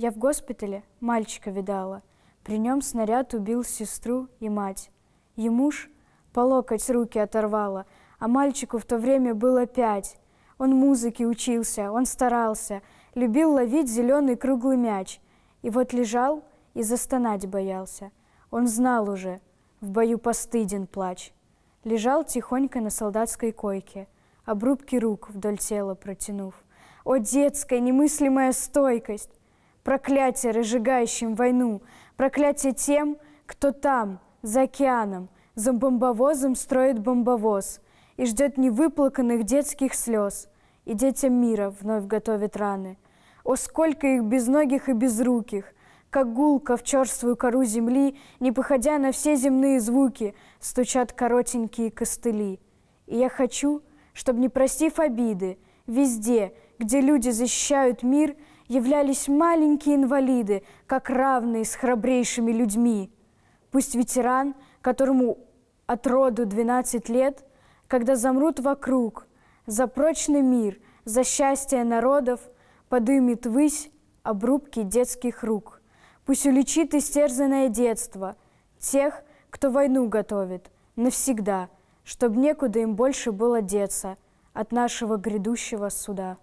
Я в госпитале мальчика видала. При нем снаряд убил сестру и мать. Ему ж по локоть руки оторвало, а мальчику в то время было пять. Он музыке учился, он старался, любил ловить зеленый круглый мяч. И вот лежал и застонать боялся. Он знал уже, в бою постыден плач. Лежал тихонько на солдатской койке, обрубки рук вдоль тела протянув. О, детская немыслимая стойкость! проклятие, разжигающим войну, проклятие тем, кто там, за океаном, за бомбовозом строит бомбовоз и ждет невыплаканных детских слез, и детям мира вновь готовит раны. О, сколько их безногих и безруких, как гулко в черствую кору земли, не походя на все земные звуки, стучат коротенькие костыли. И я хочу, чтобы, не простив обиды, везде, где люди защищают мир, являлись маленькие инвалиды, как равные с храбрейшими людьми. Пусть ветеран, которому от роду 12 лет, когда замрут вокруг, за прочный мир, за счастье народов, подымет высь обрубки детских рук. Пусть уличит истерзанное детство тех, кто войну готовит, навсегда, чтобы некуда им больше было деться от нашего грядущего суда.